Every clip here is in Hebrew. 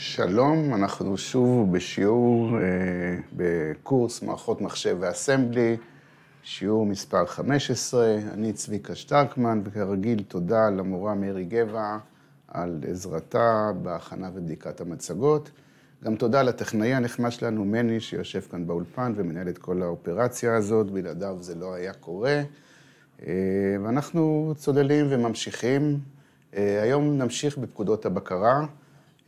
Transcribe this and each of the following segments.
שלום, אנחנו שוב בשיעור אה, בקורס מערכות מחשב ואסמבלי, שיעור מספר 15. אני צביקה שטרקמן, וכרגיל תודה למורה מירי גבע על עזרתה בהכנה ובדיקת המצגות. גם תודה לטכנאי הנחמד שלנו, מני, שיושב כאן באולפן ומנהל את כל האופרציה הזאת, בלעדיו זה לא היה קורה. אה, ואנחנו צוללים וממשיכים. אה, היום נמשיך בפקודות הבקרה.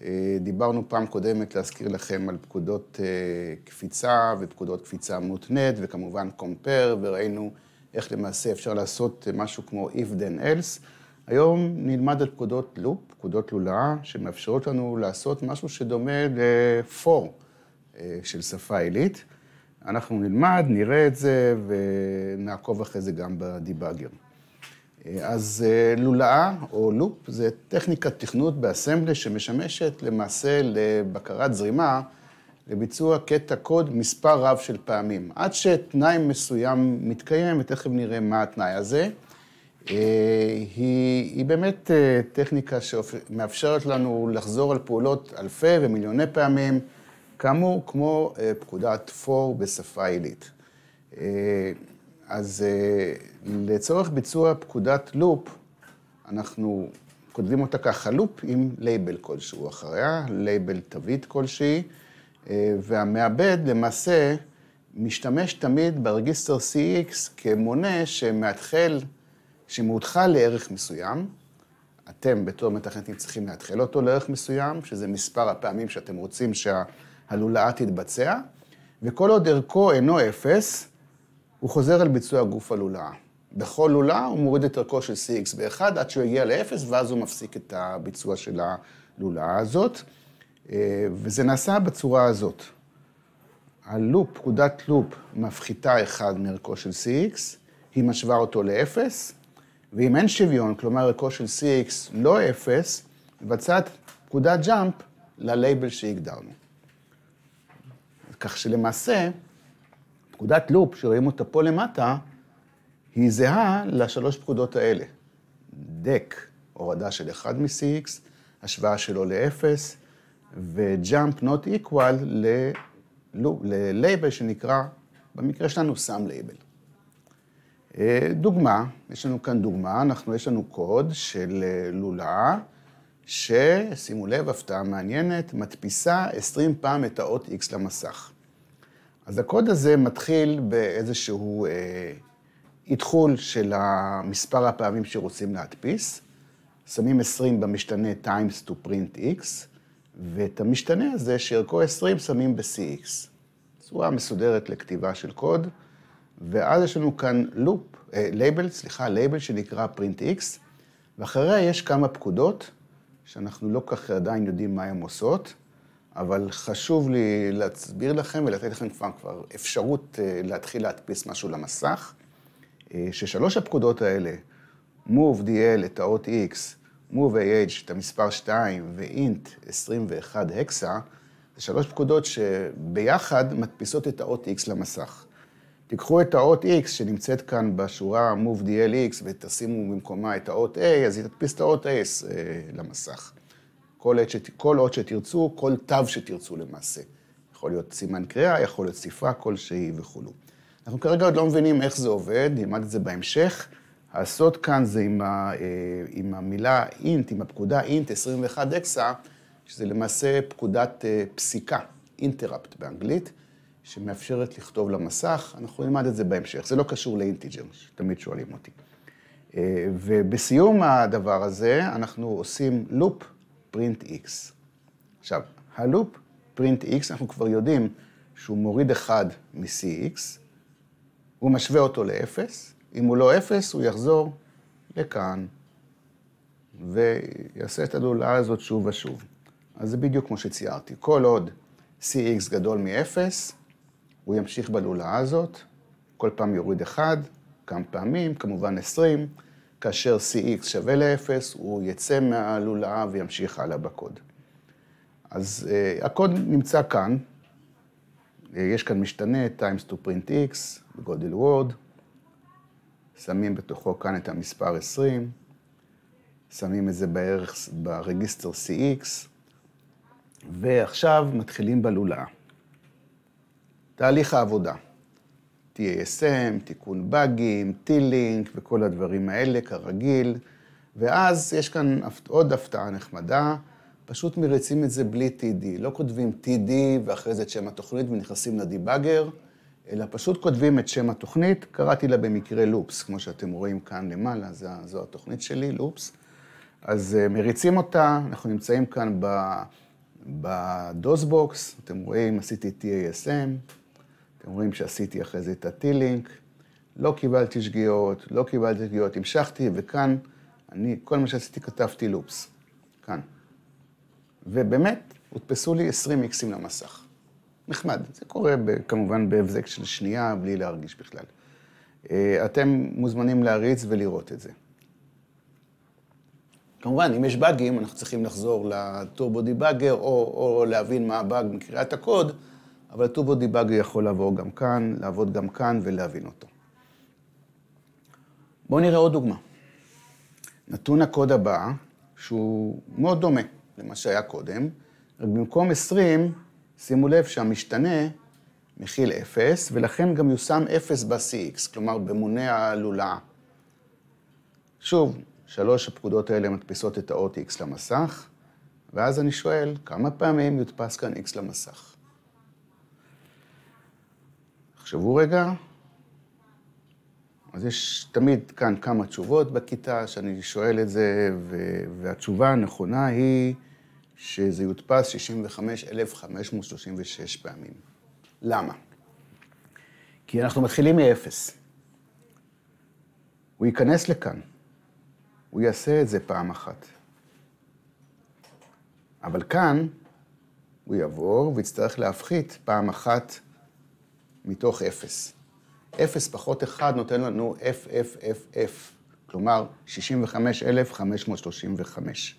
אה, דיברנו פעם קודמת, להזכיר לכם, על פקודות אה, קפיצה ופקודות קפיצה מותנית, וכמובן קומפר, וראינו איך למעשה אפשר לעשות אה, משהו כמו if then else. היום נלמד על פקודות לופ, פקודות לולאה, שמאפשרות לנו לעשות משהו שדומה ל-for של שפה עילית. אנחנו נלמד, נראה את זה, ונעקוב אחרי זה גם בדיבאגר. אז אה, לולאה או לופ זה טכניקת תכנות באסמבלי שמשמשת למעשה לבקרת זרימה, לביצוע קטע קוד מספר רב של פעמים, עד שתנאי מסוים מתקיים, ותכף נראה מה התנאי הזה. אה, היא, היא באמת אה, טכניקה שמאפשרת לנו לחזור על פעולות אלפי ומיליוני פעמים, כאמור, כמו פקודת פור בשפה עילית. אז אה, לצורך ביצוע פקודת לופ, אנחנו כותבים אותה ככה, לופ עם לייבל כלשהו אחריה, לייבל תווית כלשהי, אה, והמעבד למעשה משתמש תמיד ברגיסטר CX כמונה שמאתחל, שמאותחל לערך מסוים. אתם בתור מתכנתים צריכים להתחיל אותו לערך מסוים, שזה מספר הפעמים שאתם רוצים שההלולאה תתבצע, וכל עוד ערכו אינו אפס, הוא חוזר אל ביצוע גוף הלולאה. בכל לולאה הוא מוריד את ערכו של CX ב-1 עד שהוא יגיע ל-0, ואז הוא מפסיק את הביצוע של הלולאה הזאת. אה, וזה נעשה בצורה הזאת. הלופ, פקודת לופ, מפחיתה 1 מערכו של CX, היא משווה אותו ל-0, ואם אין שוויון, כלומר ערכו של CX לא 0, מבצעת פקודת ג'אמפ ללייבל שהגדרנו. כך שלמעשה, פקודת לופ, שרואים אותה פה למטה, היא זהה לשלוש פקודות האלה. דק, הורדה של 1 מ-CX, השוואה שלו ל-0, ו-jump not equal לא, ל-label שנקרא, במקרה שלנו, סאם אה, לייבל. דוגמה, יש לנו כאן דוגמה, אנחנו, יש לנו קוד של אה, לולה, ששימו לב, הפתעה מעניינת, מדפיסה 20 פעם את האות X למסך. אז הקוד הזה מתחיל באיזשהו איתחול אה, של מספר הפעמים שרוצים להדפיס. שמים 20 במשתנה times to print x, ואת המשתנה הזה שערכו 20 שמים ב-CX. צורה מסודרת לכתיבה של קוד, ואז יש לנו כאן לופ, לייבל, אה, סליחה, לייבל שנקרא print x, ואחריה יש כמה פקודות שאנחנו לא כל כך עדיין יודעים מה הן עושות. אבל חשוב לי להסביר לכם ולתת לכם כבר, כבר אפשרות אה, להתחיל להדפיס משהו למסך, אה, ששלוש הפקודות האלה, move dl את האות x, move ah את המספר 2 ואינט 21 הקסה, זה שלוש פקודות שביחד מדפיסות את האות x למסך. תיקחו את האות x שנמצאת כאן בשורה move dl x ותשימו במקומה את האות a, אז היא תדפיס את האות a אה, למסך. כל, שת, כל אות שתרצו, כל תו שתרצו למעשה. יכול להיות סימן קריאה, יכול להיות ספרה כלשהי וכולו. אנחנו כרגע עוד לא מבינים איך זה עובד, נלמד את זה בהמשך. הסוד כאן זה עם, ה, אה, עם המילה אינט, עם הפקודה אינט 21 אקסה, שזה למעשה פקודת אה, פסיקה, אינטראפט באנגלית, שמאפשרת לכתוב למסך. אנחנו נלמד את זה בהמשך. זה לא קשור לאינטיג'ר, שתמיד שואלים אותי. אה, ובסיום הדבר הזה, אנחנו עושים לופ פרינט x. עכשיו, הלופ פרינט x, אנחנו כבר יודעים שהוא מוריד אחד מ-cx, הוא משווה אותו לאפס, אם הוא לא אפס, הוא יחזור לכאן, ויעשה את הלולה הזאת שוב ושוב. אז זה בדיוק כמו שציירתי. כל עוד cx גדול מ-0, הוא ימשיך בלולה הזאת, כל פעם יוריד 1, כמה פעמים, כמובן 20, כאשר CX שווה ל-0, הוא יצא מהלולאה וימשיך הלאה בקוד. אז uh, הקוד נמצא כאן, uh, יש כאן משתנה, times to print x, גודל וורד, שמים בתוכו כאן את המספר 20, שמים את זה בערך ברגיסטר CX, ועכשיו מתחילים בלולאה. תהליך העבודה. TASM, תיקון באגים, טילינק וכל הדברים האלה, כרגיל. ואז יש כאן עוד הפתעה נחמדה, פשוט מריצים את זה בלי TD. לא כותבים TD ואחרי זה את שם התוכנית ונכנסים לדיבאגר, אלא פשוט כותבים את שם התוכנית, קראתי לה במקרה לופס, כמו שאתם רואים כאן למעלה, זו, זו התוכנית שלי, לופס. אז אה, מריצים אותה, אנחנו נמצאים כאן בדוסבוקס, אתם רואים, עשיתי TASM, אתם רואים שעשיתי אחרי זה את הטילינק, לא קיבלתי שגיאות, לא קיבלתי שגיאות, המשכתי, וכאן אני, כל מה שעשיתי כתבתי לופס, כאן. ובאמת, הודפסו לי 20 איקסים למסך. נחמד. זה קורה כמובן בהבזק של שנייה, בלי להרגיש בכלל. אה, אתם מוזמנים להריץ ולראות את זה. כמובן, אם יש באגים, אנחנו צריכים לחזור לטורבו דיבאגר, או, או להבין מה הבאג מקריאת הקוד, אבל הטורבו דיבאגר יכול לעבור גם כאן, לעבוד גם כאן ולהבין אותו. בואו נראה עוד דוגמה. נתון הקוד הבא, שהוא מאוד דומה למה שהיה קודם, רק במקום 20, שימו לב שהמשתנה מכיל 0, ולכן גם יושם 0 ב-CX, כלומר במונה הלולאה. שוב, שלוש הפקודות האלה מדפיסות את האות X למסך, ואז אני שואל, כמה פעמים יודפס כאן X למסך? תחשבו רגע. אז יש תמיד כאן כמה תשובות בכיתה, שאני שואל את זה, ו- והתשובה הנכונה היא שזה יודפס 65,536 פעמים. למה? כי אנחנו מתחילים מאפס. הוא ייכנס לכאן, הוא יעשה את זה פעם אחת. אבל כאן הוא יעבור ויצטרך להפחית פעם אחת מתוך אפס. אפס פחות אחד נותן לנו FFFF, כלומר 65,535.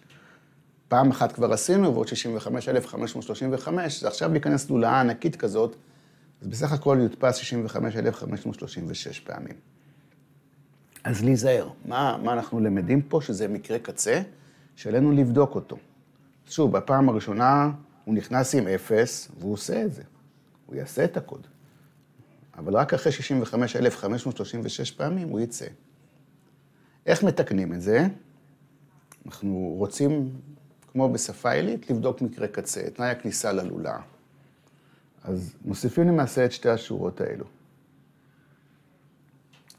פעם אחת כבר עשינו, ועוד 65,535, זה עכשיו להיכנס לולאה ענקית כזאת, אז בסך הכל יודפס 65,536 פעמים. אז להיזהר, מה, מה אנחנו למדים פה? שזה מקרה קצה, שעלינו לבדוק אותו. שוב, בפעם הראשונה הוא נכנס עם אפס, והוא עושה את זה. הוא יעשה את הקוד. אבל רק אחרי 65,536 פעמים הוא יצא. איך מתקנים את זה? אנחנו רוצים, כמו בשפה עילית, לבדוק מקרה קצה, תנאי הכניסה ללולה. אז מוסיפים למעשה את שתי השורות האלו.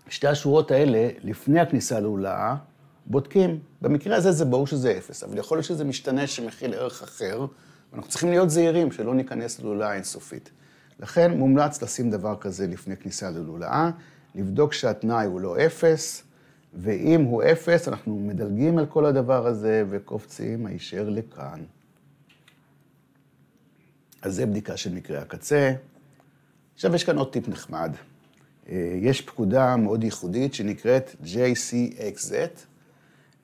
שתי השורות האלה, לפני הכניסה ללולאה, בודקים. במקרה הזה זה ברור שזה אפס, אבל יכול להיות שזה משתנה שמכיל ערך אחר, ואנחנו צריכים להיות זהירים שלא ניכנס ללולאה אינסופית. לכן מומלץ לשים דבר כזה לפני כניסה ללולאה, לבדוק שהתנאי הוא לא אפס, ואם הוא אפס, אנחנו מדלגים על כל הדבר הזה וקופצים הישר לכאן. אז זה בדיקה של מקרי הקצה. עכשיו, יש כאן עוד טיפ נחמד. אה, יש פקודה מאוד ייחודית שנקראת JCXZ.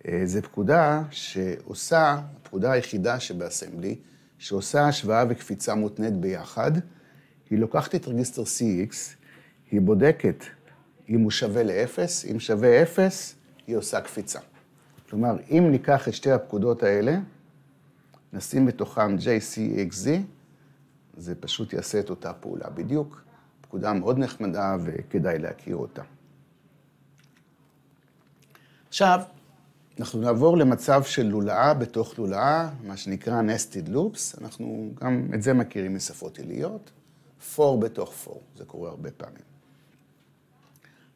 אה, זו פקודה שעושה, הפקודה היחידה שבאסמבלי, שעושה השוואה וקפיצה מותנית ביחד. היא לוקחת את רגיסטר CX, היא בודקת אם הוא שווה לאפס, אם שווה אפס, היא עושה קפיצה. כלומר, אם ניקח את שתי הפקודות האלה, נשים בתוכם JCXZ, זה פשוט יעשה את אותה פעולה בדיוק. פקודה מאוד נחמדה וכדאי להכיר אותה. עכשיו, אנחנו נעבור למצב של לולאה בתוך לולאה, מה שנקרא nested loops, אנחנו גם את זה מכירים משפות עיליות. פור בתוך פור, זה קורה הרבה פעמים.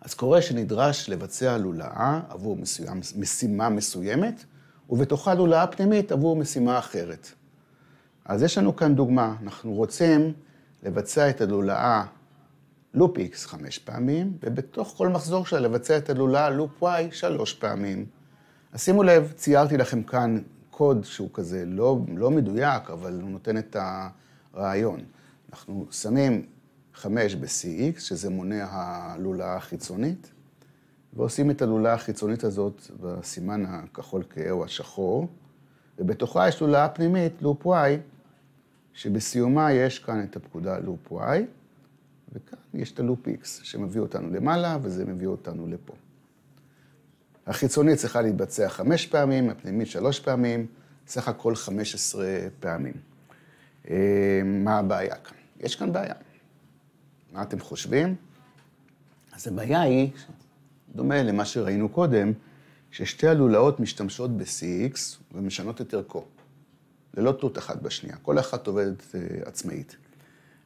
אז קורה שנדרש לבצע לולאה עבור מסוים, משימה מסוימת, ובתוכה לולאה פנימית עבור משימה אחרת. אז יש לנו כאן דוגמה, אנחנו רוצים לבצע את הלולאה לופ x חמש פעמים, ובתוך כל מחזור שלה לבצע את הלולאה לופ y שלוש פעמים. אז שימו לב, ציירתי לכם כאן קוד שהוא כזה לא, לא מדויק, אבל הוא נותן את הרעיון. אנחנו שמים 5 ב-CX, שזה מונע הלולה החיצונית, ועושים את הלולה החיצונית הזאת בסימן הכחול כהה או השחור, ובתוכה יש לולה פנימית, לופ Y, שבסיומה יש כאן את הפקודה לופ Y, וכאן יש את הלופ X, שמביא אותנו למעלה, וזה מביא אותנו לפה. החיצונית צריכה להתבצע חמש פעמים, הפנימית שלוש פעמים, סך הכל חמש עשרה פעמים. אה, מה הבעיה כאן? יש כאן בעיה. מה אתם חושבים? אז הבעיה היא, דומה למה שראינו קודם, ששתי הלולאות משתמשות ב-CX ומשנות את ערכו, ללא תלות אחת בשנייה. כל אחת עובדת uh, עצמאית.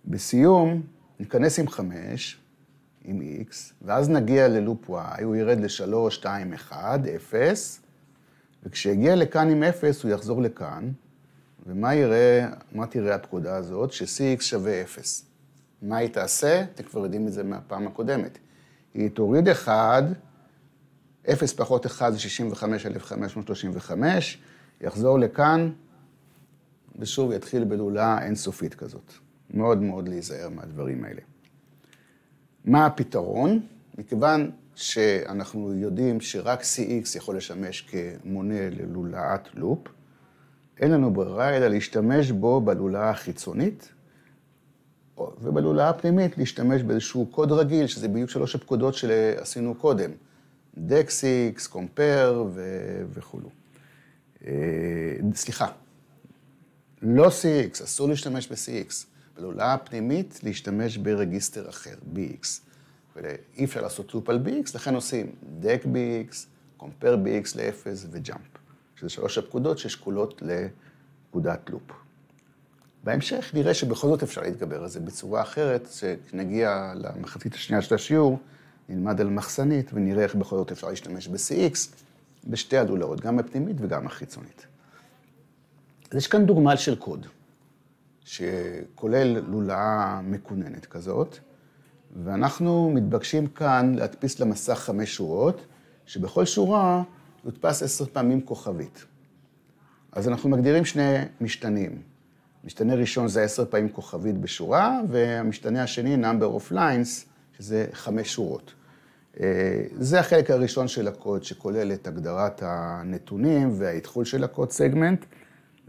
בסיום, ניכנס עם 5, עם X, ואז נגיע ללופ Y, הוא ירד ל-3, 2, 1, 0, וכשיגיע לכאן עם 0, הוא יחזור לכאן, ומה יראה, מה תראה הפקודה הזאת? ש-CX שווה 0. מה היא תעשה? אתם כבר יודעים את זה מהפעם הקודמת. היא תוריד 1, 0 פחות 1 זה 65,535, יחזור לכאן, ושוב יתחיל בלולה אינסופית כזאת. מאוד מאוד להיזהר מהדברים האלה. מה הפתרון? מכיוון שאנחנו יודעים שרק CX יכול לשמש כמונה ללולאת לופ, אין לנו ברירה אלא להשתמש בו בלולאה החיצונית, ובלולאה הפנימית להשתמש באיזשהו קוד רגיל, שזה בדיוק שלוש הפקודות שעשינו קודם, דקסיקס, קומפר ו... וכולו. אה, סליחה, לא CX, אסור להשתמש ב-CX. בלולאה הפנימית להשתמש ברגיסטר אחר, BX. ואי אפשר לעשות לופ על BX, לכן עושים דק BX, קומפר BX לאפס וג'אמפ. שזה שלוש הפקודות ששקולות לפקודת לופ. בהמשך נראה שבכל זאת אפשר להתגבר על זה בצורה אחרת, שנגיע למחצית השנייה של השיעור, נלמד על מחסנית ונראה איך בכל זאת אפשר להשתמש ב-CX בשתי הדולרות, גם הפנימית וגם החיצונית. אז יש כאן דוגמה של קוד, שכולל לולאה מקוננת כזאת, ואנחנו מתבקשים כאן להדפיס למסך חמש שורות, שבכל שורה יודפס עשר פעמים כוכבית. אז אנחנו מגדירים שני משתנים. משתנה ראשון זה עשר פעמים כוכבית בשורה, והמשתנה השני, number of lines, שזה חמש שורות. אה, זה החלק הראשון של הקוד, שכולל את הגדרת הנתונים והאתחול של הקוד סגמנט.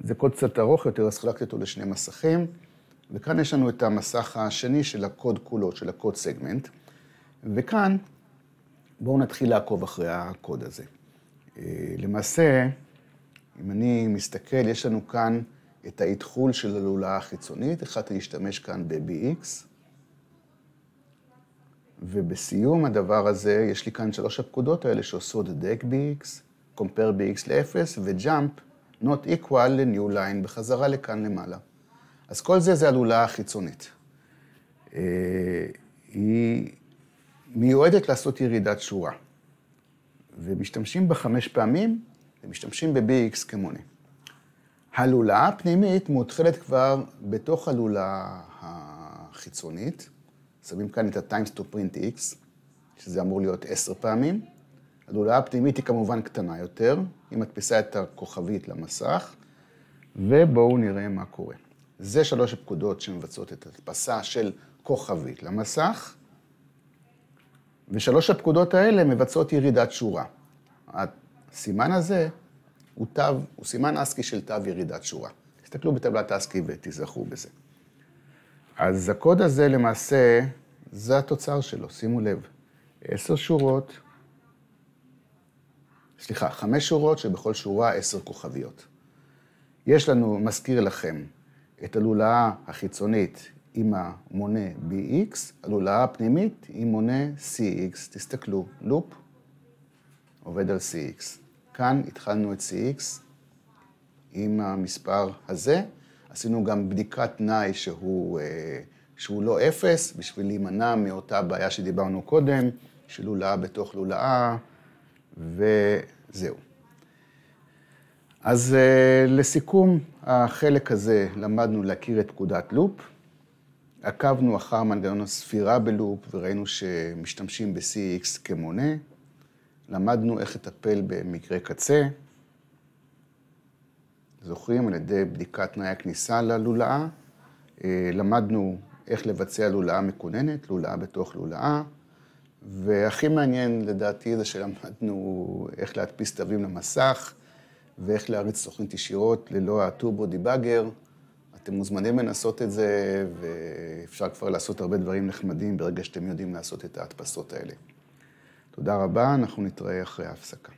זה קוד קצת ארוך יותר, אז חלקתי אותו לשני מסכים, וכאן יש לנו את המסך השני של הקוד כולו, של הקוד סגמנט, וכאן בואו נתחיל לעקוב אחרי הקוד הזה. אה, למעשה, אם אני מסתכל, יש לנו כאן את האתחול של הלולאה החיצונית, החלטתי להשתמש כאן ב-BX, ובסיום הדבר הזה, יש לי כאן שלוש הפקודות האלה שעושות דק BX, קומפר BX ל-0 ו-jump not equal ל-new line בחזרה לכאן למעלה. אז כל זה זה הלולאה החיצונית. אה, היא מיועדת לעשות ירידת שורה. ומשתמשים בה חמש פעמים, ומשתמשים ב-BX כמונה. הלולאה הפנימית מותחלת כבר בתוך הלולאה החיצונית. שמים כאן את ה-Times to print X, שזה אמור להיות עשר פעמים. הלולאה הפנימית היא כמובן קטנה יותר, היא מדפיסה את הכוכבית למסך, ובואו נראה מה קורה. זה שלוש הפקודות שמבצעות את הדפסה של כוכבית למסך, ושלוש הפקודות האלה מבצעות ירידת שורה. הסימן הזה הוא תו, הוא סימן אסקי של תו ירידת שורה. תסתכלו בטבלת אסקי ותיזכרו בזה. אז הקוד הזה למעשה, זה התוצר שלו, שימו לב. עשר שורות, סליחה, חמש שורות שבכל שורה עשר כוכביות. יש לנו, מזכיר לכם, את הלולאה החיצונית עם המונה bx, הלולאה הפנימית עם מונה cx. תסתכלו, לופ עובד על cx. כאן התחלנו את cx עם המספר הזה. עשינו גם בדיקת תנאי שהוא, אה, שהוא לא אפס, בשביל להימנע מאותה בעיה שדיברנו קודם, של לולאה בתוך לולאה, וזהו. אז אה, לסיכום, החלק הזה למדנו להכיר את פקודת לופ. עקבנו אחר מנגנון הספירה בלופ וראינו שמשתמשים ב-CX כמונה. למדנו איך לטפל במקרה קצה. זוכרים? על ידי בדיקת תנאי הכניסה ללולאה. אה, למדנו איך לבצע לולאה מקוננת, לולאה בתוך לולאה. והכי מעניין לדעתי זה שלמדנו איך להדפיס תווים למסך ואיך להריץ סוכנית ישירות ללא הטורבו דיבאגר. אתם מוזמנים לנסות את זה, ואפשר כבר לעשות הרבה דברים נחמדים ברגע שאתם יודעים לעשות את ההדפסות האלה. תודה רבה, אנחנו נתראה אחרי ההפסקה.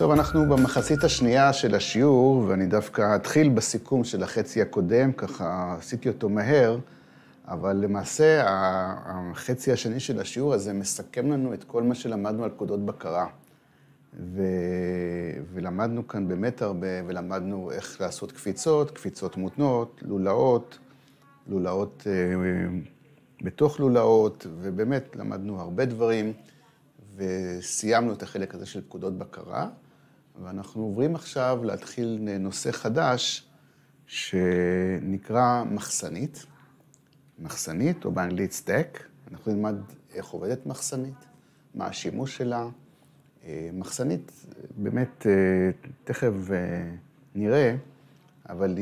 טוב, אנחנו במחצית השנייה של השיעור, ואני דווקא אתחיל בסיכום של החצי הקודם, ככה עשיתי אותו מהר, אבל למעשה החצי השני של השיעור הזה מסכם לנו את כל מה שלמדנו על פקודות בקרה. ו... ולמדנו כאן באמת הרבה, ולמדנו איך לעשות קפיצות, קפיצות מותנות, לולאות, לולאות אה, בתוך לולאות, ובאמת למדנו הרבה דברים, וסיימנו את החלק הזה של פקודות בקרה. ואנחנו עוברים עכשיו להתחיל נושא חדש שנקרא מחסנית. מחסנית, או באנגלית סטק. אנחנו נלמד איך עובדת מחסנית, מה השימוש שלה. אה, מחסנית, באמת, אה, תכף אה, נראה, אבל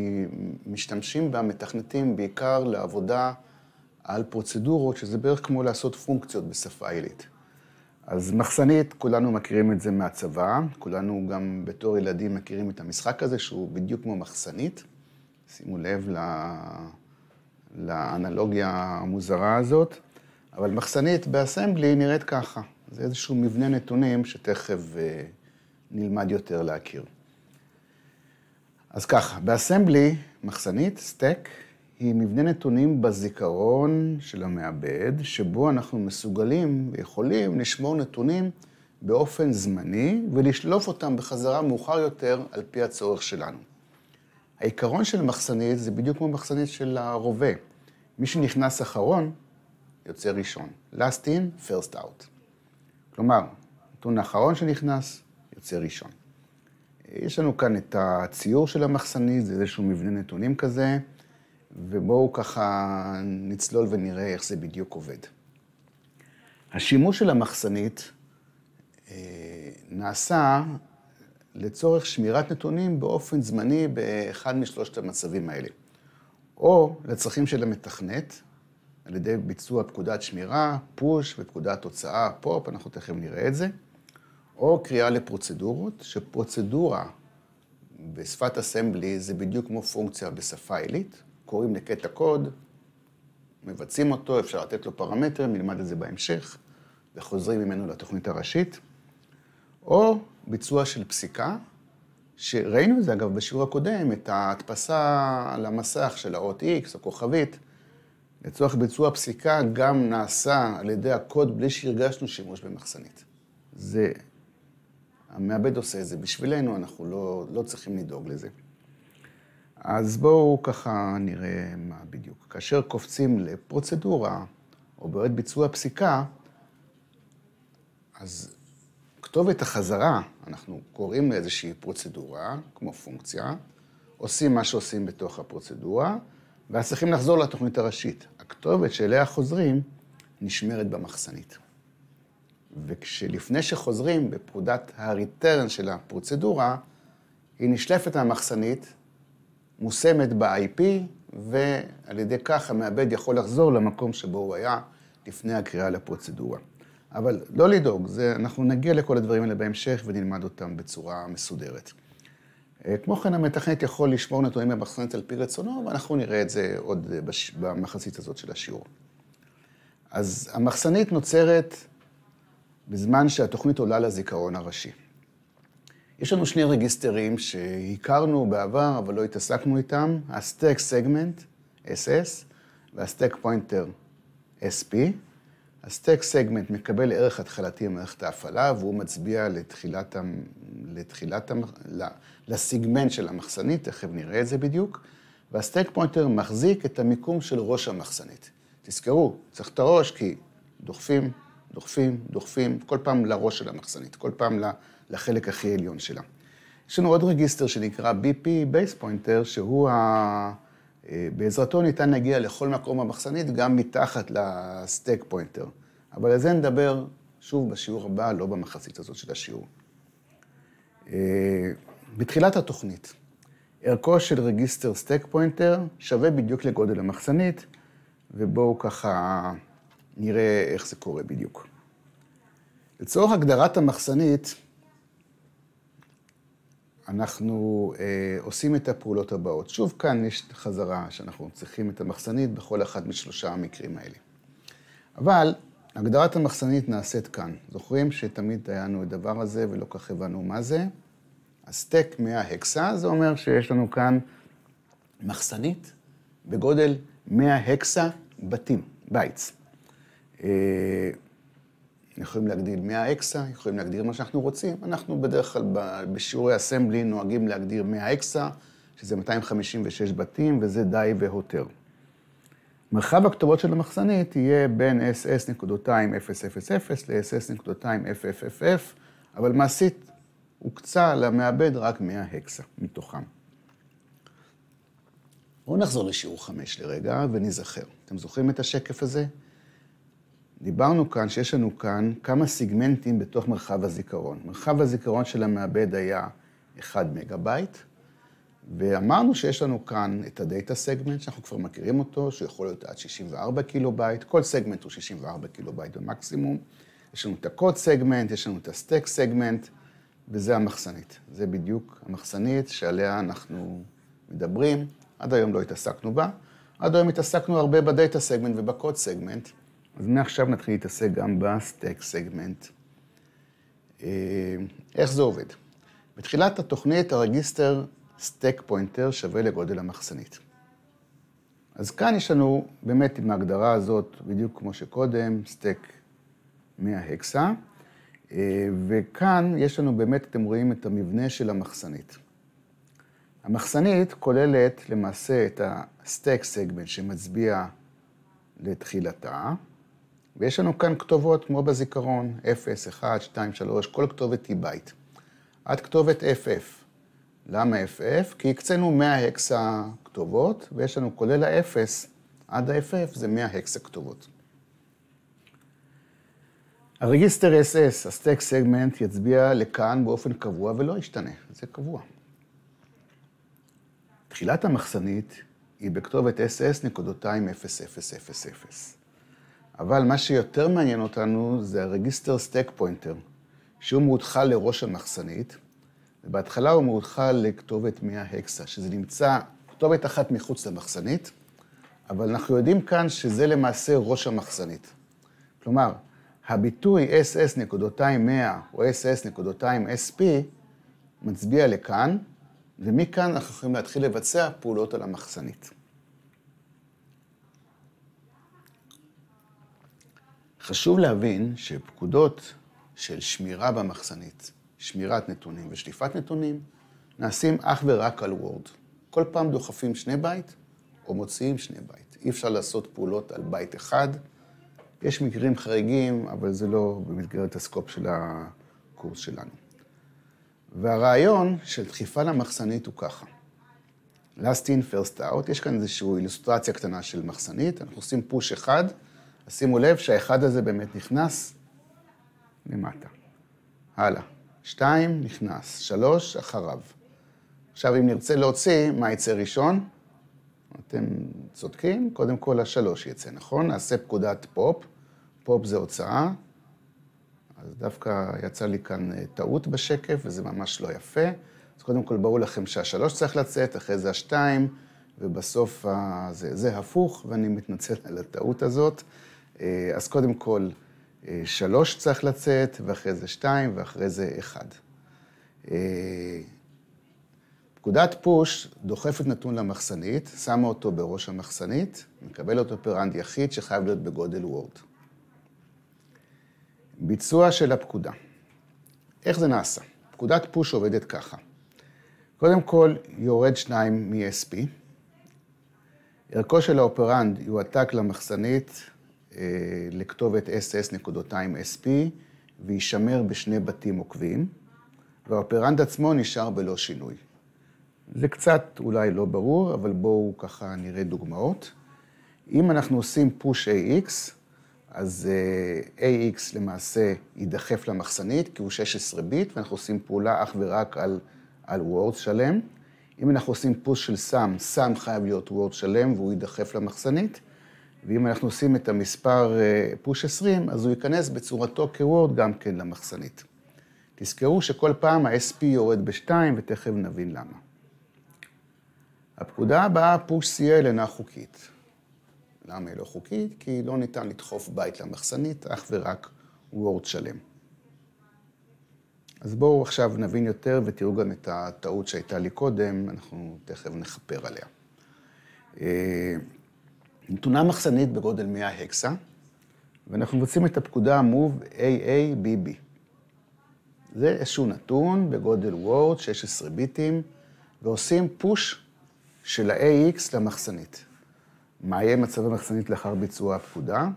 משתמשים בה, מתכנתים בעיקר לעבודה על פרוצדורות, שזה בערך כמו לעשות פונקציות בשפה עילית. אז מחסנית, כולנו מכירים את זה מהצבא, כולנו גם בתור ילדים מכירים את המשחק הזה, שהוא בדיוק כמו מחסנית. שימו לב ל... לאנלוגיה המוזרה הזאת, אבל מחסנית באסמבלי נראית ככה. זה איזשהו מבנה נתונים שתכף אה, נלמד יותר להכיר. אז ככה, באסמבלי, מחסנית, סטייק, היא מבנה נתונים בזיכרון של המעבד, שבו אנחנו מסוגלים ויכולים לשמור נתונים באופן זמני ולשלוף אותם בחזרה מאוחר יותר על פי הצורך שלנו. העיקרון של מחסנית זה בדיוק כמו מחסנית של הרובה. מי שנכנס אחרון, יוצא ראשון. last in, first out. כלומר, נתון האחרון שנכנס, יוצא ראשון. יש לנו כאן את הציור של המחסנית, זה איזשהו מבנה נתונים כזה. ובואו ככה נצלול ונראה איך זה בדיוק עובד. השימוש של המחסנית אה, נעשה לצורך שמירת נתונים באופן זמני באחד משלושת המצבים האלה. או לצרכים של המתכנת, על ידי ביצוע פקודת שמירה, פוש ופקודת הוצאה, פופ, אנחנו תכף נראה את זה, או קריאה לפרוצדורות, שפרוצדורה בשפת אסמבלי זה בדיוק כמו פונקציה בשפה עילית, קוראים לקטע קוד, מבצעים אותו, אפשר לתת לו פרמטרים, נלמד את זה בהמשך, וחוזרים ממנו לתוכנית הראשית. או ביצוע של פסיקה, שראינו את זה אגב בשיעור הקודם, את ההדפסה על המסך של האות X, הכוכבית, לצורך ביצוע פסיקה גם נעשה על ידי הקוד בלי שהרגשנו שימוש במחסנית. זה, המעבד עושה את זה בשבילנו, אנחנו לא, לא צריכים לדאוג לזה. אז בואו ככה נראה מה בדיוק. כאשר קופצים לפרוצדורה, או בעת ביצוע פסיקה, אז כתובת החזרה, אנחנו קוראים לאיזושהי פרוצדורה, כמו פונקציה, עושים מה שעושים בתוך הפרוצדורה, ואז צריכים לחזור לתוכנית הראשית. הכתובת שאליה חוזרים נשמרת במחסנית. וכשלפני שחוזרים, בפקודת ה-return של הפרוצדורה, היא נשלפת מהמחסנית מושמת ב-IP, ועל ידי כך המעבד יכול לחזור למקום שבו הוא היה לפני הקריאה לפרוצדורה. אבל לא לדאוג, זה, אנחנו נגיע לכל הדברים האלה בהמשך ונלמד אותם בצורה מסודרת. אה, כמו כן, המתכנת יכול לשמור נתונים מהמחסנת על פי רצונו, ואנחנו נראה את זה עוד בש... במחצית הזאת של השיעור. אז המחסנית נוצרת בזמן שהתוכנית עולה לזיכרון הראשי. יש לנו שני רגיסטרים שהכרנו בעבר, אבל לא התעסקנו איתם, הסטק סגמנט, SS, והסטק פוינטר, SP. הסטק סגמנט מקבל ערך התחלתי ממערכת ההפעלה, והוא מצביע לתחילת, המ... לתחילת המ... לסגמנט של המחסנית, תכף נראה את זה בדיוק, והסטק פוינטר מחזיק את המיקום של ראש המחסנית. תזכרו, צריך את הראש כי דוחפים, דוחפים, דוחפים, כל פעם לראש של המחסנית, כל פעם ל... לה... לחלק הכי עליון שלה. יש לנו עוד רגיסטר שנקרא BP Base Pointer, שהוא ה... אה, בעזרתו ניתן להגיע לכל מקום במחסנית, גם מתחת לסטייק פוינטר. אבל על זה נדבר שוב בשיעור הבא, לא במחצית הזאת של השיעור. אה, בתחילת התוכנית, ערכו של רגיסטר סטייק פוינטר שווה בדיוק לגודל המחסנית, ובואו ככה נראה איך זה קורה בדיוק. לצורך הגדרת המחסנית, אנחנו אה, עושים את הפעולות הבאות. שוב, כאן יש חזרה שאנחנו צריכים את המחסנית בכל אחד משלושה המקרים האלה. אבל הגדרת המחסנית נעשית כאן. זוכרים שתמיד היה לנו הדבר הזה ולא כך הבנו מה זה? הסטק 100 הקסה, זה אומר שיש לנו כאן מחסנית בגודל 100 הקסה בתים, בייטס. אה, יכולים להגדיר מהאקסה, יכולים להגדיר מה שאנחנו רוצים. אנחנו בדרך כלל בשיעורי אסמבלי נוהגים להגדיר מהאקסה, שזה 256 בתים, וזה די והותר. מרחב הכתובות של המחסנית יהיה בין SS.2000 ל-SS.2000 אבל מעשית הוקצה למעבד רק מההקסה מתוכם. בואו נחזור לשיעור 5 לרגע וניזכר. אתם זוכרים את השקף הזה? דיברנו כאן שיש לנו כאן כמה סגמנטים בתוך מרחב הזיכרון. מרחב הזיכרון של המעבד היה 1 מגה-בייט, ואמרנו שיש לנו כאן את הדאטה סגמנט, שאנחנו כבר מכירים אותו, שיכול להיות עד 64 קילו-בייט, כל סגמנט הוא 64 קילו-בייט במקסימום. יש לנו את הקוד סגמנט, יש לנו את הסטק סגמנט, וזה המחסנית. זה בדיוק המחסנית שעליה אנחנו מדברים. עד היום לא התעסקנו בה. עד היום התעסקנו הרבה בדאטה סגמנט ובקוד סגמנט. אז מעכשיו נתחיל להתעסק גם בסטייק סגמנט. אה, איך זה עובד? בתחילת התוכנית הרגיסטר סטייק פוינטר שווה לגודל המחסנית. אז כאן יש לנו באמת עם ההגדרה הזאת, בדיוק כמו שקודם, סטייק מההקסה, אה, וכאן יש לנו באמת, אתם רואים את המבנה של המחסנית. המחסנית כוללת למעשה את הסטייק סגמנט שמצביע לתחילתה, ויש לנו כאן כתובות כמו בזיכרון, 0, 1, 2, 3, כל כתובת היא בייט. עד כתובת FF. למה FF? כי הקצינו 100 הקס הכתובות, ויש לנו כולל ה-0, עד ה-FF זה 100 הקס הכתובות. הרגיסטר SS, הסטייק סגמנט, יצביע לכאן באופן קבוע ולא ישתנה, זה קבוע. תחילת המחסנית היא בכתובת SS.200000. אבל מה שיותר מעניין אותנו זה הרגיסטר סטייק פוינטר, שהוא מאותחל לראש המחסנית, ובהתחלה הוא מאותחל לכתובת 100 הקסה, שזה נמצא כתובת אחת מחוץ למחסנית, אבל אנחנו יודעים כאן שזה למעשה ראש המחסנית. כלומר, הביטוי SS.200 או SS.200 SP מצביע לכאן, ומכאן אנחנו יכולים להתחיל לבצע פעולות על המחסנית. חשוב להבין שפקודות של שמירה במחסנית, שמירת נתונים ושליפת נתונים, נעשים אך ורק על וורד. כל פעם דוחפים שני בייט או מוציאים שני בייט. אי אפשר לעשות פעולות על בייט אחד. יש מקרים חריגים, אבל זה לא במסגרת הסקופ של הקורס שלנו. והרעיון של דחיפה למחסנית הוא ככה. last in, first out, יש כאן איזושהי אילוסטרציה קטנה של מחסנית, אנחנו עושים פוש אחד, שימו לב שהאחד הזה באמת נכנס למטה. הלאה. שתיים, נכנס. שלוש, אחריו. עכשיו, אם נרצה להוציא, מה יצא ראשון? אתם צודקים, קודם כל השלוש יצא, נכון? נעשה פקודת פופ. פופ זה הוצאה. אז דווקא יצא לי כאן אה, טעות בשקף, וזה ממש לא יפה. אז קודם כל, ברור לכם שהשלוש צריך לצאת, אחרי זה השתיים, ובסוף זה, זה הפוך, ואני מתנצל על הטעות הזאת. אה, אז קודם כל, אה, שלוש צריך לצאת, ואחרי זה שתיים, ואחרי זה אחד. אה, פקודת פוש דוחפת נתון למחסנית, שמה אותו בראש המחסנית, מקבל אותו פרנד יחיד שחייב להיות בגודל וורד. ביצוע של הפקודה. איך זה נעשה? פקודת פוש עובדת ככה. קודם כל, יורד שניים מ-SP. ערכו של האופרנד יועתק למחסנית אה, לכתובת ss.sp ויישמר בשני בתים עוקבים, והאופרנד עצמו נשאר בלא שינוי. זה קצת אולי לא ברור, אבל בואו ככה נראה דוגמאות. אם אנחנו עושים push AX, אז uh, אה, AX למעשה יידחף למחסנית, כי הוא 16 ביט, ואנחנו עושים פעולה אך ורק על, על וורד שלם. אם אנחנו עושים push של סאם, סאם חייב להיות וורד שלם והוא יידחף למחסנית. ואם אנחנו עושים את המספר אה, פוש 20, אז הוא ייכנס בצורתו כוורד גם כן למחסנית. תזכרו שכל פעם ה-SP יורד ב-2, ותכף נבין למה. הפקודה הבאה, פוש CL אינה חוקית. למה היא לא חוקית? כי לא ניתן לדחוף בית למחסנית, אך ורק וורד שלם. אז בואו עכשיו נבין יותר ותראו גם את הטעות שהייתה לי קודם, אנחנו תכף נכפר עליה. אה, נתונה מחסנית בגודל 100 הקסה, ואנחנו מבצעים את הפקודה move AABB. זה איזשהו נתון בגודל וורד, 16 ביטים, ועושים פוש של ה-AX למחסנית. מה יהיה מצב המחסנית לאחר ביצוע הפקודה?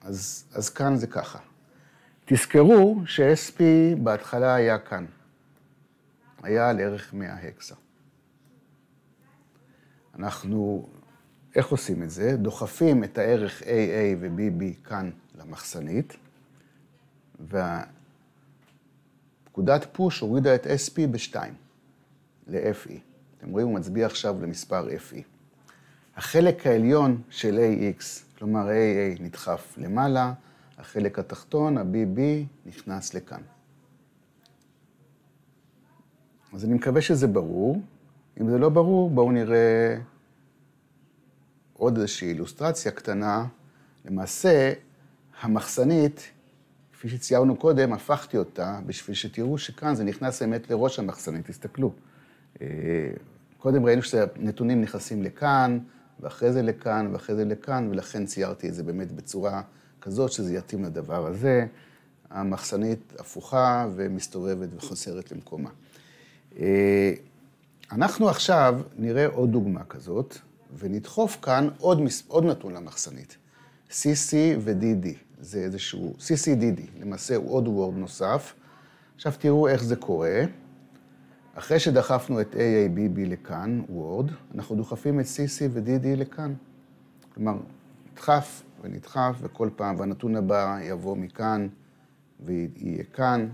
אז, אז כאן זה ככה. תזכרו ש-SP בהתחלה היה כאן. היה על ערך 100 הקסה. אנחנו איך עושים את זה? דוחפים את הערך AA ו-BB כאן למחסנית, ופקודת פוש הורידה את SP ב-2, ל-FE. אתם רואים, הוא מצביע עכשיו למספר FE. החלק העליון של AX, כלומר AA, נדחף למעלה, החלק התחתון, ה-BB, נכנס לכאן. אז אני מקווה שזה ברור. אם זה לא ברור, בואו נראה עוד איזושהי אילוסטרציה קטנה, למעשה, המחסנית, כפי שציירנו קודם, הפכתי אותה בשביל שתראו שכאן זה נכנס באמת לראש המחסנית, תסתכלו. אה, קודם ראינו שהנתונים נכנסים לכאן, ואחרי זה לכאן, ואחרי זה לכאן, ולכן ציירתי את זה באמת בצורה כזאת שזה יתאים לדבר הזה. המחסנית הפוכה ומסתובבת וחוסרת למקומה. אה, אנחנו עכשיו נראה עוד דוגמה כזאת. ונדחוף כאן עוד, מס... עוד נתון למחסנית, CC ו-DD. זה איזשהו CCDD, למעשה הוא עוד וורד נוסף. עכשיו תראו איך זה קורה. אחרי שדחפנו את AABB לכאן, וורד, אנחנו דוחפים את CC ו-DD לכאן. כלומר, נדחף ונדחף, וכל פעם, והנתון הבא יבוא מכאן ויהיה כאן.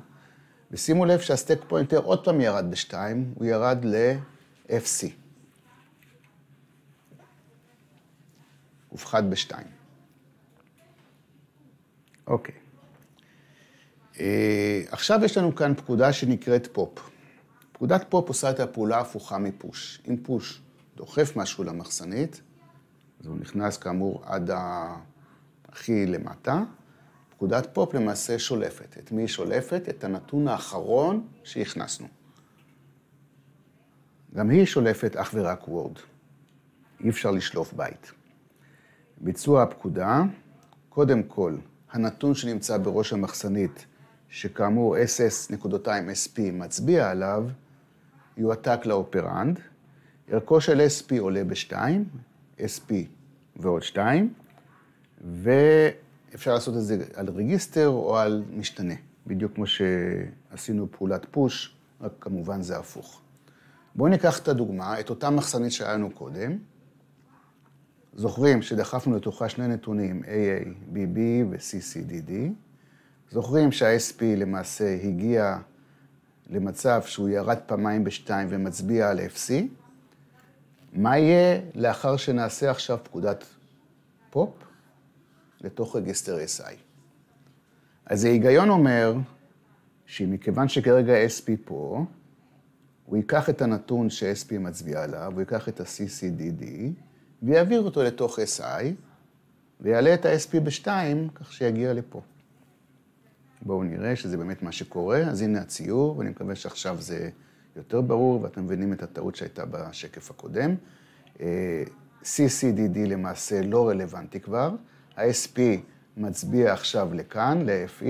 ושימו לב שהסטייק פוינטר עוד פעם ירד בשתיים, הוא ירד ל-FC. הופחת בשתיים. אוקיי. אוקיי. עכשיו יש לנו כאן פקודה שנקראת פופ. פקודת פופ עושה את הפעולה ההפוכה מפוש. אם פוש דוחף משהו למחסנית, אז הוא נכנס כאמור עד הכי למטה. פקודת פופ למעשה שולפת. את מי היא שולפת? את הנתון האחרון שהכנסנו. גם היא שולפת אך ורק וורד. אי אפשר לשלוף בית. ביצוע הפקודה, קודם כל, הנתון שנמצא בראש המחסנית, שכאמור SS.2SP מצביע עליו, יועתק לאופרנד. ערכו של SP עולה ב-2, SP ועוד 2, ואפשר לעשות את זה על רגיסטר או על משתנה, בדיוק כמו שעשינו פעולת פוש, רק כמובן זה הפוך. בואו ניקח את הדוגמה, את אותה מחסנית שהיה לנו קודם, זוכרים שדחפנו לתוכה שני נתונים, AABB ו-CCDD. זוכרים שה-SP למעשה הגיע למצב שהוא ירד פעמיים בשתיים ומצביע על FC. מה יהיה לאחר שנעשה עכשיו פקודת פופ לתוך רגיסטר SI? אז ההיגיון אומר שמכיוון שכרגע SP פה, הוא ייקח את הנתון ש-SP מצביע עליו, הוא ייקח את ה-CCDD, ויעביר אותו לתוך SI, ויעלה את ה-SP ב-2, כך שיגיע לפה. בואו נראה שזה באמת מה שקורה. אז הנה הציור, ואני מקווה שעכשיו זה יותר ברור, ואתם מבינים את הטעות שהייתה בשקף הקודם. אה, CCDD למעשה לא רלוונטי כבר. ה-SP מצביע עכשיו לכאן, ל-FE,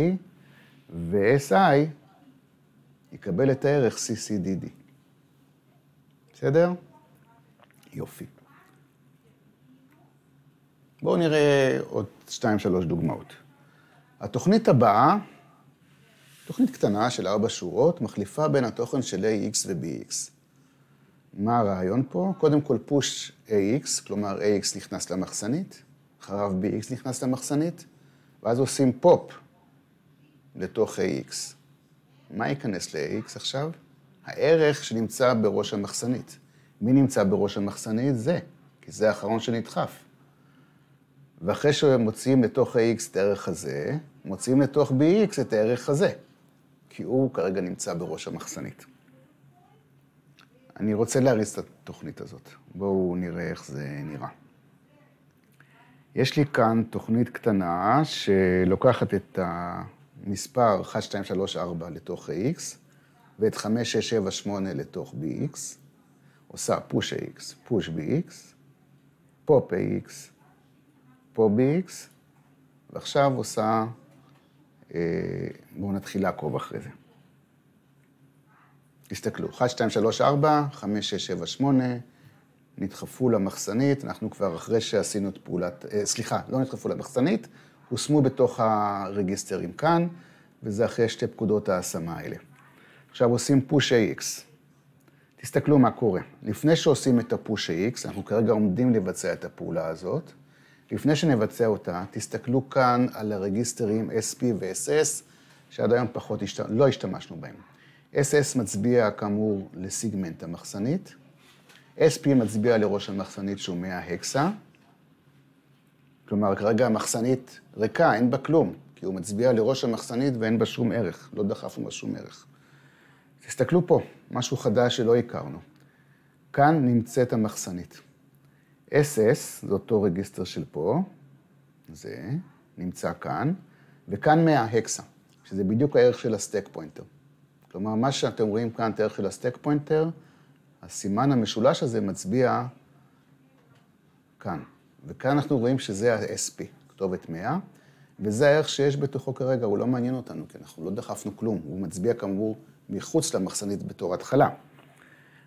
ו-SI יקבל את הערך CCDD. בסדר? יופי. בואו נראה עוד שתיים, שלוש דוגמאות. התוכנית הבאה, תוכנית קטנה של ארבע שורות, מחליפה בין התוכן של AX ו-BX. מה הרעיון פה? קודם כל פוש AX, כלומר AX נכנס למחסנית, אחריו BX נכנס למחסנית, ואז עושים פופ לתוך AX. מה ייכנס ל-AX עכשיו? הערך שנמצא בראש המחסנית. מי נמצא בראש המחסנית? זה, כי זה האחרון שנדחף. ואחרי שמוציאים לתוך ה-x את הערך הזה, מוציאים לתוך bx את הערך הזה, כי הוא כרגע נמצא בראש המחסנית. אני רוצה להריץ את התוכנית הזאת. בואו נראה איך זה נראה. יש לי כאן תוכנית קטנה שלוקחת את המספר 1, 2, 3, 4 לתוך ה-x, ואת 5, 6, 7, 8 לתוך bx, עושה פוש ה-x, push bx, פופ ה-x, פה ב-X, ועכשיו עושה... אה, בואו נתחיל לעקוב אחרי זה. תסתכלו, 1, 2, 3, 4, 5, 6, 7, 8, נדחפו למחסנית, אנחנו כבר אחרי שעשינו את פעולת, אה, סליחה, לא נדחפו למחסנית, הושמו בתוך הרגיסטרים כאן, וזה אחרי שתי פקודות ההשמה האלה. עכשיו עושים פוש AX. תסתכלו מה קורה. לפני שעושים את הפוש AX, אנחנו כרגע עומדים לבצע את הפעולה הזאת. לפני שנבצע אותה, תסתכלו כאן על הרגיסטרים SP ו-SS, שעד היום פחות השת... לא השתמשנו בהם. SS מצביע כאמור לסיגמנט המחסנית, SP מצביע לראש המחסנית שהוא 100 הקסה, כלומר כרגע המחסנית ריקה, אין בה כלום, כי הוא מצביע לראש המחסנית ואין בה שום ערך, לא דחפנו בה שום ערך. תסתכלו פה, משהו חדש שלא הכרנו. כאן נמצאת המחסנית. SS, זה אותו רגיסטר של פה, זה, נמצא כאן, וכאן 100 הקסה, שזה בדיוק הערך של הסטק פוינטר. כלומר, מה שאתם רואים כאן, את הערך של הסטק פוינטר, הסימן המשולש הזה מצביע כאן. וכאן אנחנו רואים שזה ה-SP, כתובת 100, וזה הערך שיש בתוכו כרגע, הוא לא מעניין אותנו, כי אנחנו לא דחפנו כלום, הוא מצביע כאמור מחוץ למחסנית בתור התחלה.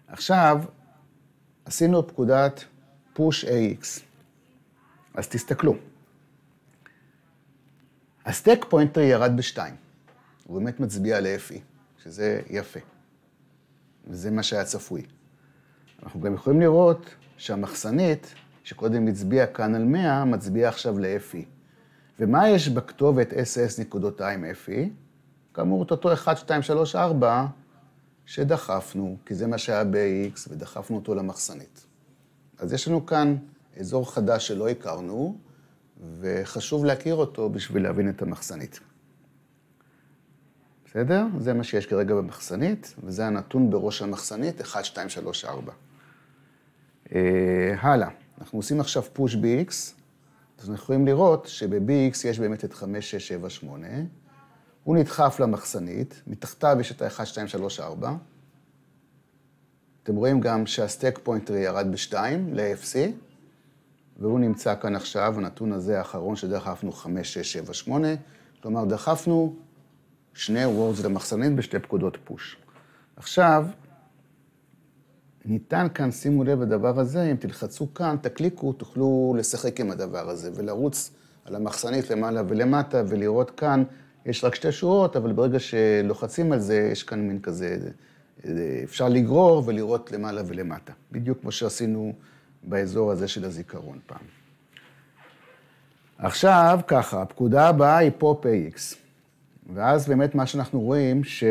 עכשיו, עשינו פקודת פוש AX. אז תסתכלו. הסטייק פוינטר ירד בשתיים. הוא באמת מצביע ל-FE, שזה יפה. וזה מה שהיה צפוי. אנחנו גם יכולים לראות שהמחסנית, שקודם הצביעה כאן על 100, מצביעה עכשיו ל-FE. ומה יש בכתובת ss2 e? כאמור, את אותו 1, 2, 3, 4 שדחפנו, כי זה מה שהיה ב-x, ודחפנו אותו למחסנית. אז יש לנו כאן אזור חדש שלא הכרנו, וחשוב להכיר אותו בשביל להבין את המחסנית. בסדר? זה מה שיש כרגע במחסנית, וזה הנתון בראש המחסנית, 1, 2, 3, 4. הלאה, אנחנו עושים עכשיו push bx, אז אנחנו יכולים לראות שב-bx יש באמת את 5, 6, 7, 8, הוא נדחף למחסנית, מתחתיו יש את ה-1, 2, 3, 4, אתם רואים גם שהסטייק פוינטר ירד בשתיים ל-FC, והוא נמצא כאן עכשיו, הנתון הזה האחרון שדחפנו 5, 6, 7, 8, כלומר דחפנו שני וורדס למחסנים בשתי פקודות פוש. עכשיו, ניתן כאן, שימו לב לדבר הזה, אם תלחצו כאן, תקליקו, תוכלו לשחק עם הדבר הזה ולרוץ על המחסנית למעלה ולמטה ולראות כאן, יש רק שתי שורות, אבל ברגע שלוחצים על זה, יש כאן מין כזה אה, אפשר לגרור ולראות למעלה ולמטה, בדיוק כמו שעשינו באזור הזה של הזיכרון פעם. עכשיו ככה, הפקודה הבאה היא פופ AX, ואז באמת מה שאנחנו רואים, ש...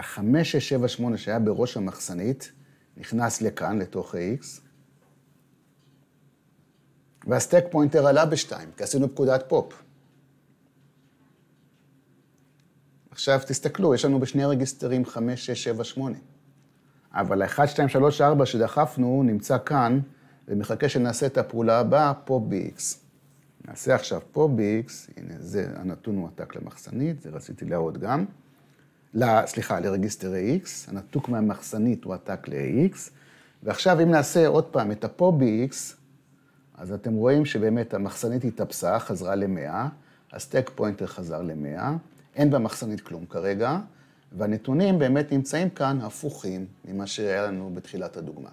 5678 שהיה בראש המחסנית, נכנס לכאן, לתוך AX, והסטק פוינטר עלה בשתיים, כי עשינו פקודת פופ. עכשיו תסתכלו, יש לנו בשני רגיסטרים 5, 6, 7, 8. אבל ה-1, 2, 3, 4 שדחפנו נמצא כאן, ומחכה שנעשה את הפעולה הבאה, פה ב-x. נעשה עכשיו פה ב-x, הנה, זה הנתון מועתק למחסנית, זה רציתי להראות גם. لا, סליחה, לרגיסטר ה-X, הנתוק מהמחסנית הועתק ל x ועכשיו אם נעשה עוד פעם את הפה ב-X, אז אתם רואים שבאמת המחסנית התאפסה, חזרה ל-100, הסטק פוינטר חזר ל-100, אין במחסנית כלום כרגע, והנתונים באמת נמצאים כאן הפוכים ממה שהיה לנו בתחילת הדוגמה.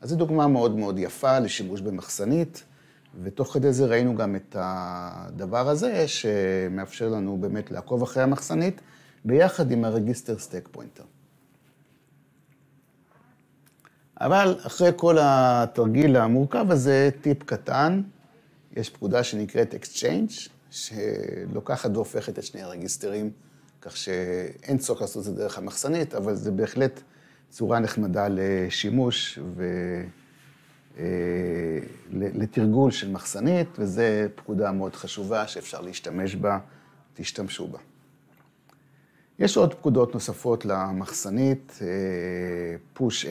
אז זו דוגמה מאוד מאוד יפה לשימוש במחסנית, ותוך כדי זה ראינו גם את הדבר הזה, שמאפשר לנו באמת לעקוב אחרי המחסנית, ביחד עם הרגיסטר סטייק פוינטר. אבל אחרי כל התרגיל המורכב הזה, טיפ קטן, יש פקודה שנקראת Exchange, שלוקחת והופכת את שני הרגיסטרים, כך שאין צורך לעשות את זה דרך המחסנית, אבל זה בהחלט צורה נחמדה לשימוש ולתרגול אה, של מחסנית, וזו פקודה מאוד חשובה שאפשר להשתמש בה, תשתמשו בה. יש עוד פקודות נוספות למחסנית, אה, פוש A,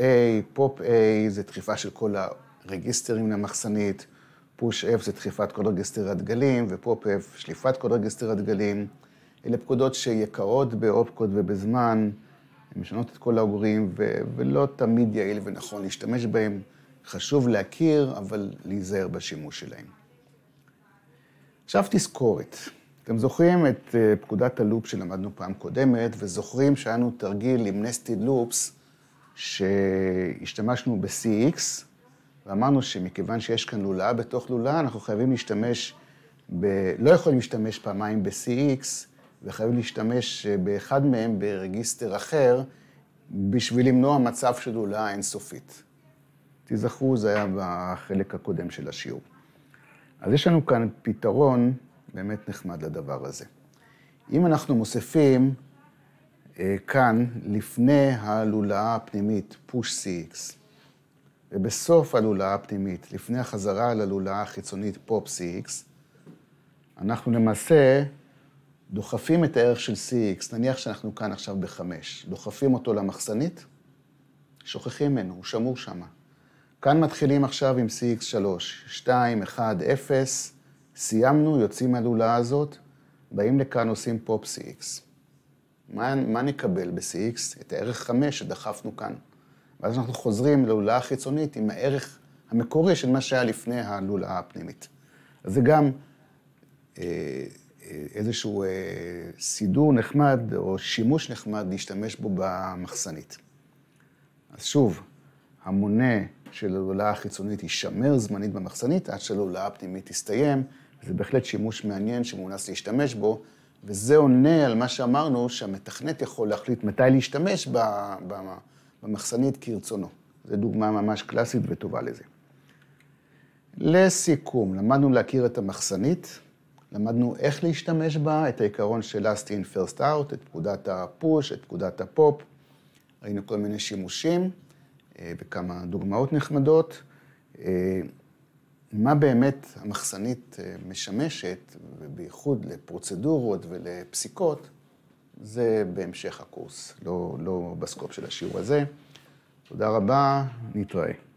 פופ A, זה דחיפה של כל הרגיסטרים למחסנית, פוש-אפ זה דחיפת קודר גסטירת גלים, ופופ-אפ, שליפת קודר גסטירת גלים. אלה פקודות שיקרות באופקוד ובזמן, הן משנות את כל האוגרים, ו- ולא תמיד יעיל ונכון להשתמש בהם. חשוב להכיר, אבל להיזהר בשימוש שלהם. עכשיו תזכורת. אתם זוכרים את אה, פקודת הלופ שלמדנו פעם קודמת, וזוכרים שהיה לנו תרגיל עם נסטיד לופס, שהשתמשנו ב-CX, ואמרנו שמכיוון שיש כאן לולאה בתוך לולאה, אנחנו חייבים להשתמש, ב... לא יכולים להשתמש פעמיים ב-CX, וחייבים להשתמש אה, באחד מהם ברגיסטר אחר, בשביל למנוע מצב של לולאה אינסופית. תיזכרו, זה היה בחלק הקודם של השיעור. אז יש לנו כאן פתרון באמת נחמד לדבר הזה. אם אנחנו מוסיפים אה, כאן, לפני הלולאה הפנימית, push CX, ובסוף הלולאה הפנימית, לפני החזרה ללולאה החיצונית פופ CX, אנחנו למעשה דוחפים את הערך של CX, נניח שאנחנו כאן עכשיו בחמש, דוחפים אותו למחסנית, שוכחים ממנו, הוא שמור שם. כאן מתחילים עכשיו עם CX3, 2, 1, 0, סיימנו, יוצאים מהלולאה הזאת, באים לכאן, עושים פופ CX. מה, מה נקבל ב-CX? את הערך 5 שדחפנו כאן. ואז אנחנו חוזרים ללולאה החיצונית עם הערך המקורי של מה שהיה לפני הלולאה הפנימית. אז זה גם אה, אה, איזשהו אה, סידור נחמד או שימוש נחמד להשתמש בו במחסנית. אז שוב, המונה של הלולאה החיצונית יישמר זמנית במחסנית עד שהלולאה הפנימית תסתיים, זה בהחלט שימוש מעניין שמאונס להשתמש בו, וזה עונה על מה שאמרנו, שהמתכנת יכול להחליט מתי להשתמש ב... ב... במחסנית כרצונו. זו דוגמה ממש קלאסית וטובה לזה. לסיכום, למדנו להכיר את המחסנית, למדנו איך להשתמש בה, את העיקרון של last in first out, את פקודת הפוש, את פקודת הפופ, ראינו כל מיני שימושים אה, וכמה דוגמאות נחמדות. אה, מה באמת המחסנית אה, משמשת, ובייחוד לפרוצדורות ולפסיקות, זה בהמשך הקורס, לא, לא בסקופ של השיעור הזה. תודה רבה, נתראה.